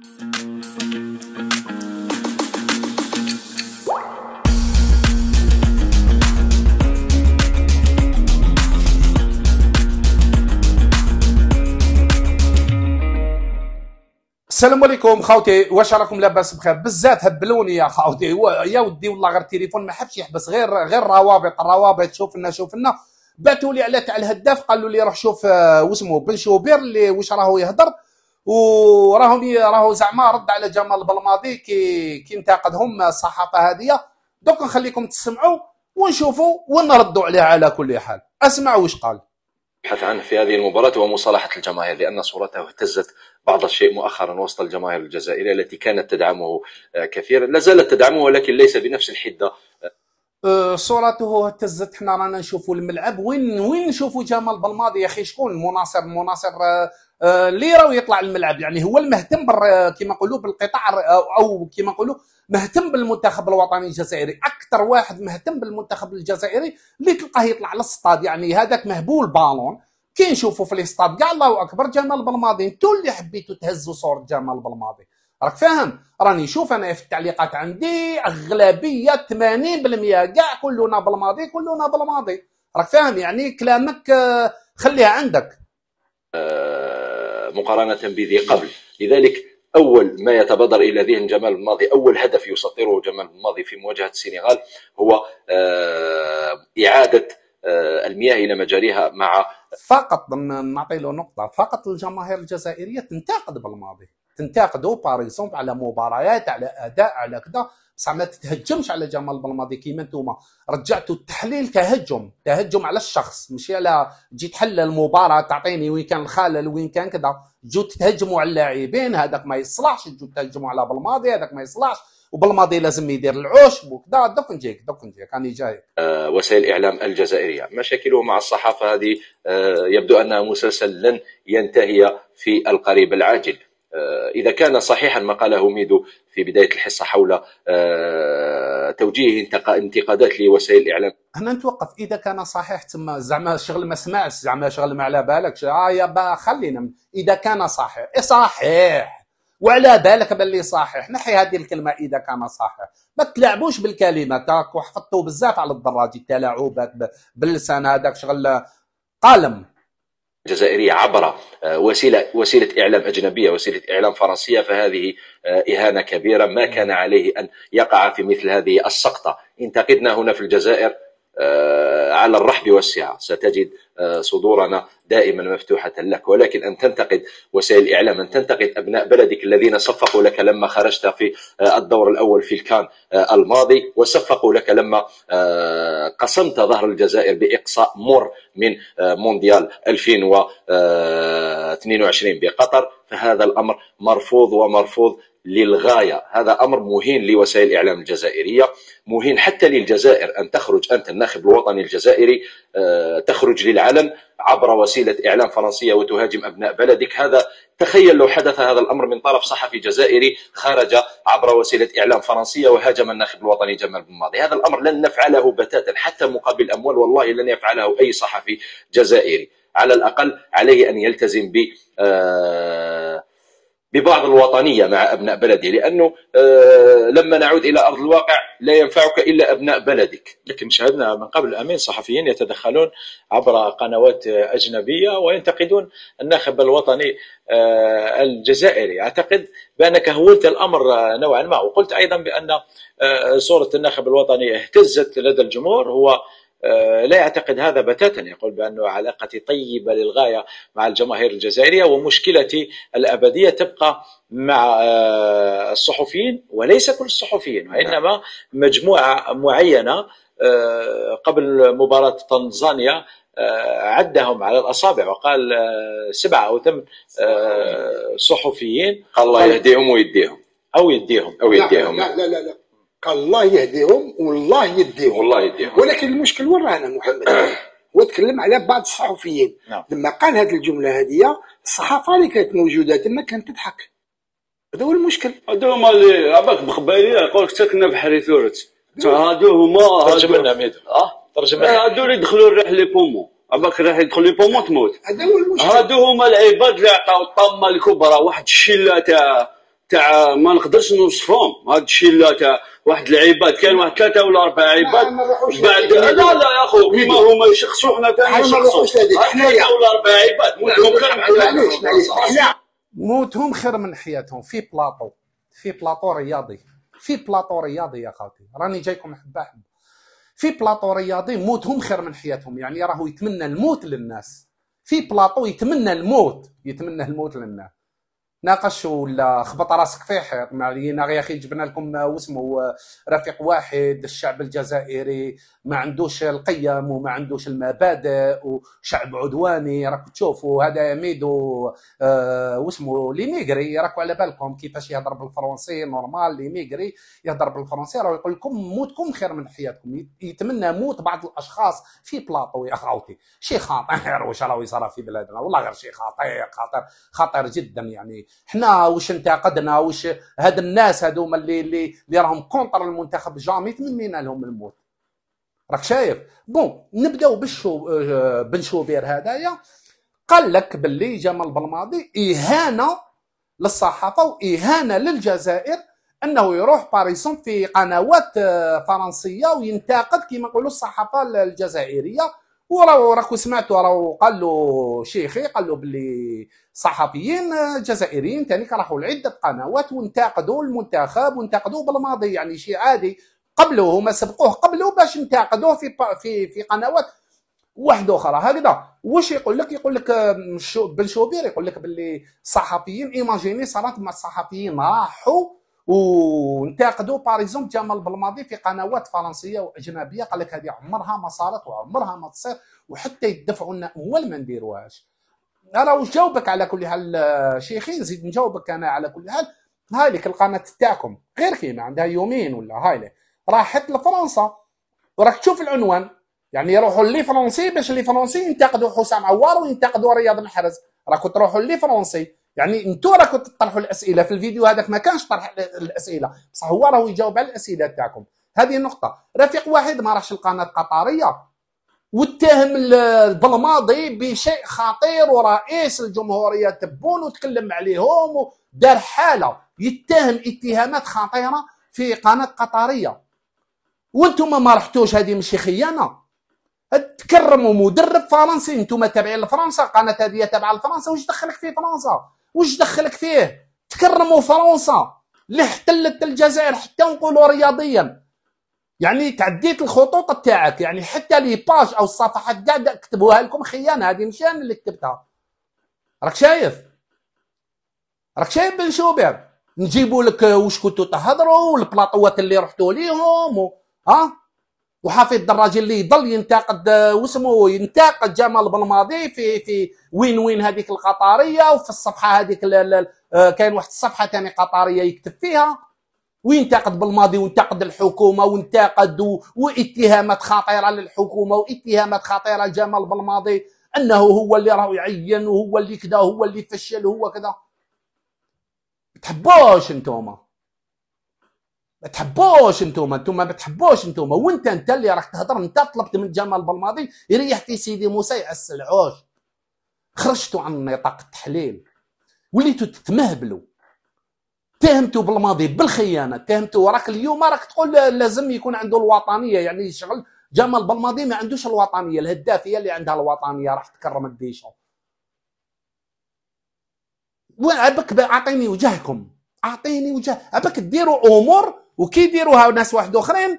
السلام عليكم خاوتي واش راكم لاباس بخير بزاف هبلوني يا خاوتي يا ودي والله غير التليفون ما حبش يحبس غير غير روابط الروابط شوف لنا شوف لنا بعثوا لي على تاع الهداف قالوا لي روح شوف آه، واسمو بن شوبير اللي واش راهو يهضر وراهم راهو زعما رد على جمال بلماضي كي كي انتقدهم الصحافه هذه دوك نخليكم تسمعوا ونشوفوا ونردوا عليه على كل حال اسمعوا واش قال بحث عنه في هذه المباراة ومصالحة الجماهير لأن صورته اهتزت بعض الشيء مؤخرا وسط الجماهير الجزائرية التي كانت تدعمه آه، كثيرا لا زالت تدعمه ولكن ليس بنفس الحدة أه، صورته اهتزت حنا رانا نشوفوا الملعب وين وين نشوفوا جمال بلماضي يا اخي شكون مناصر مناصر آه، اللي آه، راهو يطلع الملعب يعني هو المهتم كما نقولوا بالقطاع آه، او كما نقولوا مهتم بالمنتخب الوطني الجزائري اكثر واحد مهتم بالمنتخب الجزائري اللي تلقاه يطلع للسطاد يعني هذاك مهبول بالون كي نشوفوا في الاستاد كاع الله اكبر جمال بالماضي انتو اللي حبيتوا تهزوا صوره جمال بالماضي راك فاهم راني نشوف انا في التعليقات عندي اغلبيه 80% كاع كلنا بالماضي كلنا بالماضي راك فاهم يعني كلامك آه، خليها عندك مقارنة بذي قبل لذلك أول ما يتبادر إلى ذهن جمال الماضي أول هدف يسطره جمال الماضي في مواجهة السنغال هو آه، إعادة آه، المياه إلى مجاريها مع فقط نعطي له نقطة فقط الجماهير الجزائرية تنتقد بالماضي تنتقدوا باريسون على مباريات على أداء على كذا بصح ما تتهجمش على جمال بلماضي كيما نتوما رجعتوا التحليل تهجم تهجم على الشخص ماشي على تجي تحلل المباراه تعطيني وين كان الخلل وين كان كذا تجوا تتهجموا على اللاعبين هذاك ما يصلحش تجوا تهجموا على بلماضي هذاك ما يصلحش وبالماضي لازم يدير العشب وكذا دوك نجيك دوك نجيك راني جاي آه وسائل الاعلام الجزائريه مشاكله مع الصحافه هذه آه يبدو انها مسلسل لن ينتهي في القريب العاجل إذا كان صحيحا ما قاله ميدو في بداية الحصة حول آه، توجيه انتقادات لوسائل الإعلام هنا نتوقف إذا كان صحيح تما زعما شغل ما سمعش زعما شغل ما على بالك آه با خلينا إذا كان صحيح إيه صحيح وعلى بالك باللي صحيح نحي هذه الكلمة إذا كان صحيح ما تلعبوش بالكلمة تاك وحفظتوا بزاف على الدراجي التلاعبات باللسان هذاك شغل قلم الجزائرية عبر آه، وسيلة وسيلة إعلام أجنبية وسيلة إعلام فرنسية فهذه آه، إهانة كبيرة ما كان عليه أن يقع في مثل هذه السقطة انتقدنا هنا في الجزائر آه، على الرحب والسعة ستجد آه، صدورنا دائما مفتوحة لك ولكن أن تنتقد وسائل الإعلام أن تنتقد أبناء بلدك الذين صفقوا لك لما خرجت في آه، الدور الأول في الكان الماضي وصفقوا لك لما قسمت ظهر الجزائر بإقصاء مر من مونديال 2022 بقطر فهذا الأمر مرفوض ومرفوض للغاية هذا أمر مهين لوسائل الإعلام الجزائرية مهين حتى للجزائر أن تخرج أنت الناخب الوطني الجزائري آه، تخرج للعلن عبر وسيلة إعلام فرنسية وتهاجم أبناء بلدك هذا تخيل لو حدث هذا الأمر من طرف صحفي جزائري خرج عبر وسيلة إعلام فرنسية وهاجم الناخب الوطني جمال بن ماضي هذا الأمر لن نفعله بتاتا حتى مقابل أموال والله لن يفعله أي صحفي جزائري على الأقل عليه أن يلتزم ب آه، ببعض الوطنية مع أبناء بلدي لأنه آه، لما نعود إلى أرض الواقع لا ينفعك إلا أبناء بلدك لكن شاهدنا من قبل أمين صحفيين يتدخلون عبر قنوات أجنبية وينتقدون الناخب الوطني آه، الجزائري أعتقد بأنك هولت الأمر نوعا ما وقلت أيضا بأن آه، صورة الناخب الوطني اهتزت لدى الجمهور هو آه، لا يعتقد هذا بتاتا يقول بأن علاقتي طيبة للغاية مع الجماهير الجزائرية ومشكلتي الأبدية تبقى مع آه، الصحفيين وليس كل الصحفيين نعم. وإنما مجموعة معينة آه، قبل مباراة تنزانيا عدهم على الاصابع وقال سبعه او ثمان صحفيين الله يهديهم ويديهم او يديهم او يديهم لا لا لا, لا. قال الله يهديهم والله يديهم والله يديهم ولكن المشكل وين راه محمد هو تكلم على بعض الصحفيين نعم. لما قال هذه الجمله هذه الصحافه اللي كانت موجوده تما كانت تضحك هذا هو المشكل هذا هما اللي عباك بخبايري يقول لك ساكنه في حريثورت نعم. هادو هما ترجم لنا ميدو اه ترجم لنا آه، هادو اللي دخلوا الريح لي بومو عباك راح يدخل لي بومو تموت هذا هو المشكل هادو هما العباد اللي عطاو الطامه الكبرى واحد الشله تاع تاع ما نقدرش نوصفهم هاد الشله تاع واحد العباد كان واحد ثلاثه ولا اربعه عباد بعد لا لا يا اخو كيما هما يشخصوا حنا ثاني يشخصوا حنا ولا اربعه عباد موتهم خير من حياتهم موتهم خير من حياتهم في بلاطو في بلاطو رياضي في بلاطو رياضي يا خالتي راني جايكم حبه حبه في بلاطو رياضي موتهم خير من حياتهم يعني راهو يتمنى الموت للناس في بلاطو يتمنى الموت يتمنى الموت للناس ناقش ولا خبط راسك في حيط معلينا يا اخي جبنا لكم واسمو رفيق واحد الشعب الجزائري ما عندوش القيم وما عندوش المبادئ وشعب عدواني راك تشوفوا هذا ميدو آه، واسمه واسمو ليميغري راكو على بالكم كيفاش يهضر بالفرنسي نورمال ليميغري يهضر بالفرنسي راه يقول لكم موتكم خير من حياتكم يتمنى موت بعض الاشخاص في بلاطو يا خاوتي شي خطير واش راهو يصرى في بلادنا والله غير شي خطير خطير خطير جدا يعني حنا واش انتقدنا واش هاد الناس هذوما اللي اللي اللي راهم كونتر المنتخب جامي تمنينا لهم الموت راك شايف بون نبداو بالشو آه، بنشوبير هذايا قال لك باللي جمال بلماضي اهانه للصحافه واهانه للجزائر انه يروح باريسون في قنوات آه، فرنسيه وينتقد كما نقولوا الصحافه الجزائريه وراو راكو سمعتوا راو قال له شيخي قال له باللي صحفيين جزائريين ثاني راحوا لعده قنوات وانتقدوا المنتخب وانتقدوا بالماضي يعني شيء عادي قبله هما سبقوه قبله باش انتقدوه في في في قنوات واحده اخرى هكذا واش يقول لك يقول لك بن شوبير يقول لك باللي الصحفيين ايماجيني صارت مع الصحفيين راحوا وانتقدوا باريزوم جمال بالماضي في قنوات فرنسيه واجنبيه قال لك هذه عمرها ما صارت وعمرها ما تصير وحتى يدفعوا لنا اول ما نديروهاش انا وجاوبك على كل حال شيخي نزيد نجاوبك انا على كل حال هاي لك القناه تاعكم غير كيما عندها يومين ولا هاي راحت لفرنسا وراك تشوف العنوان يعني يروحوا لي فرنسي باش لي فرنسي ينتقدوا حسام عوار وينتقدوا رياض محرز راكو تروحوا لي فرنسي يعني انتو راكم تطرحوا الاسئله في الفيديو هذاك ما كانش طرح الاسئله بصح هو راهو يجاوب على الاسئله تاعكم هذه النقطه رفيق واحد ما راحش القناه القطريه واتهم البلماضي بشيء خطير ورئيس الجمهوريه تبون وتكلم عليهم ودار حاله يتهم اتهامات خطيره في قناه قطريه وانتم ما رحتوش هذه ماشي خيانه تكرموا مدرب فرنسي انتم تابعين لفرنسا قناه هذه تابعه لفرنسا واش دخلك في فرنسا واش دخلك فيه تكرموا فرنسا اللي احتلت الجزائر حتى نقولوا رياضيا يعني تعديت الخطوط تاعك يعني حتى لي باج او الصفحات كاع كتبوها لكم خيانه هذه مش انا اللي كتبتها راك شايف راك شايف بن شوبير نجيبوا لك واش كنتوا تهضروا والبلاطوات اللي رحتوا ليهم و... ها وحفيظ الراجل اللي يضل ينتقد آه، واسمه ينتقد جمال بالماضي في في وين وين هذيك القطريه وفي الصفحه هذيك آه، كاين واحد الصفحه ثاني قطريه يكتب فيها وينتقد بالماضي وينتقد الحكومه وينتقد واتهامات خطيره للحكومه واتهامات خطيره لجمال بالماضي انه هو اللي راه يعين وهو اللي كذا وهو اللي فشل وهو كذا تحبوش انتوما ما تحبوش انتوما انتوما ما بتحبوش انتوما وانت انت اللي راك تهضر انت طلبت من جمال بالماضي يريح في سيدي موسى يعس العوج خرجتوا عن نطاق التحليل وليتوا تتمهبلوا تهمتوا بالماضي بالخيانه تهمتوا وراك اليوم راك تقول لازم يكون عنده الوطنيه يعني شغل جمال بالماضي ما عندوش الوطنيه الهدافيه اللي عندها الوطنيه راح تكرم الديشه وعبك اعطيني وجهكم اعطيني وجه عبك ديروا امور وكي يديروها ناس واحد اخرين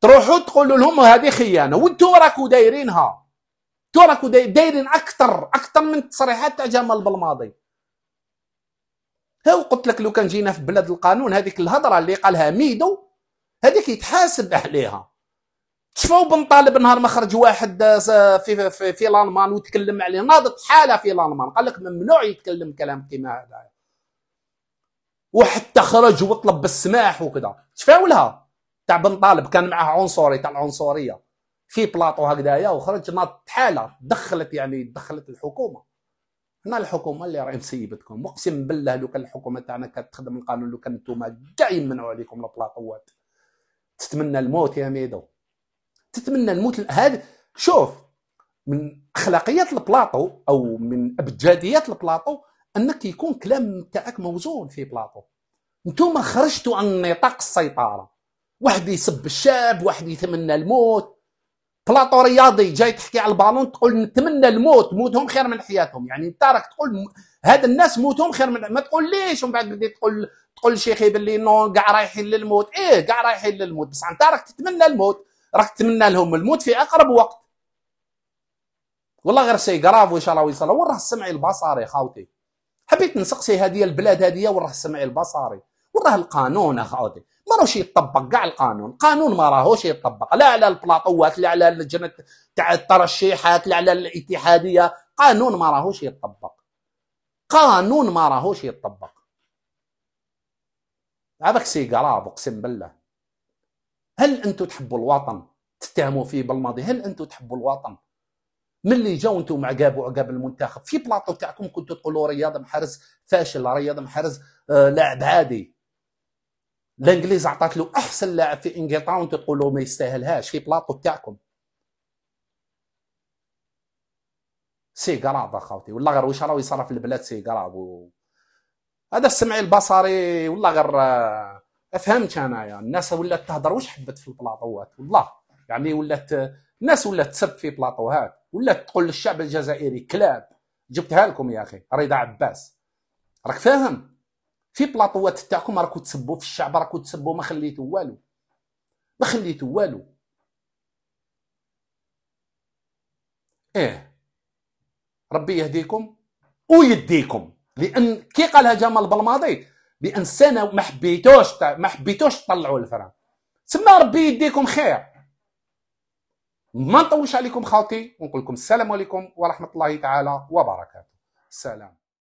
تروحوا تقولوا لهم هذه خيانه وانتم راكو دايرينها انتم راكو دايرين اكثر اكثر من التصريحات تاع جمال بالماضي هاو قلت لك لو كان جينا في بلاد القانون هذيك الهضره اللي قالها ميدو هذيك يتحاسب عليها شفاو بن طالب نهار ما خرج واحد في آه، في, في, في الالمان وتكلم عليه ناضت حاله في الالمان قال لك ممنوع يتكلم كلام كيما هذا وحتى خرج وطلب بالسماح وكذا تفاولها تاع بن طالب كان معاه عنصري تاع العنصريه في بلاطو هكذايا وخرج ناط حاله دخلت يعني دخلت الحكومه هنا الحكومه اللي راهي مسيبتكم اقسم بالله لو كان الحكومه تاعنا كانت تخدم القانون لو كان نتوما كاع يمنعوا عليكم البلاطوات تتمنى الموت يا ميدو تتمنى الموت هذا شوف من اخلاقيات البلاطو او من ابجديات البلاطو انك يكون كلام تاعك موزون في بلاطو نتوما خرجتوا عن نطاق السيطره واحد يسب الشاب واحد يتمنى الموت بلاطو رياضي جاي تحكي على البالون تقول نتمنى الموت موتهم خير من حياتهم يعني انت راك تقول هاد الناس موتهم خير من ما تقول ليش ومن بعد بدي تقول تقول شيخي باللي نو كاع رايحين للموت ايه كاع رايحين للموت بس انت راك تتمنى الموت راك تتمنى لهم الموت في اقرب وقت والله غير شيء كراف وان شاء الله وين راه السمعي البصري خاوتي بغيت نسقسي هذه البلاد هذه وراه السمع البصري وراه القانون اخاودي ما راهوش يطبق كاع القانون القانون ما راهوش يطبق لا على البلاطوات لا على لجنه تاع الترشيحات لا على الاتحاديه قانون ما راهوش يطبق قانون ما راهوش يطبق هذاك سيقراب اقسم بالله هل انتم تحبوا الوطن تتهموا فيه بالماضي هل انتم تحبوا الوطن ملي جاو انتم عقاب وعقاب المنتخب في بلاطو تاعكم كنتوا تقولوا رياض محرز فاشل رياض محرز آه، لاعب عادي الانجليز عطات له احسن لاعب في انجلترا وانتم تقولوا ما يستاهلهاش في بلاطو تاعكم سي قراب اخوتي والله غير واش راه يصرف في البلاد سي قراب و... هذا السمعي البصري والله غير آه، فهمت انايا يعني الناس ولات تهضر واش حبت في البلاطوات والله يعني ولات آه، الناس ولات تسب في بلاطو هاد تقول للشعب الجزائري كلاب جبتها لكم يا اخي رضا عباس راك فاهم في بلاطوات تاعكم راكو تسبوا في الشعب راكو تسبوا ما خليتو والو ما خليتو والو ايه ربي يهديكم ويديكم لان كي قالها جمال بالماضي بان سنه ما حبيتوش ما حبيتوش تطلعوا الفرن تسمى ربي يديكم خير ما نطولش عليكم خاطي ونقول لكم السلام عليكم ورحمه الله تعالى وبركاته سلام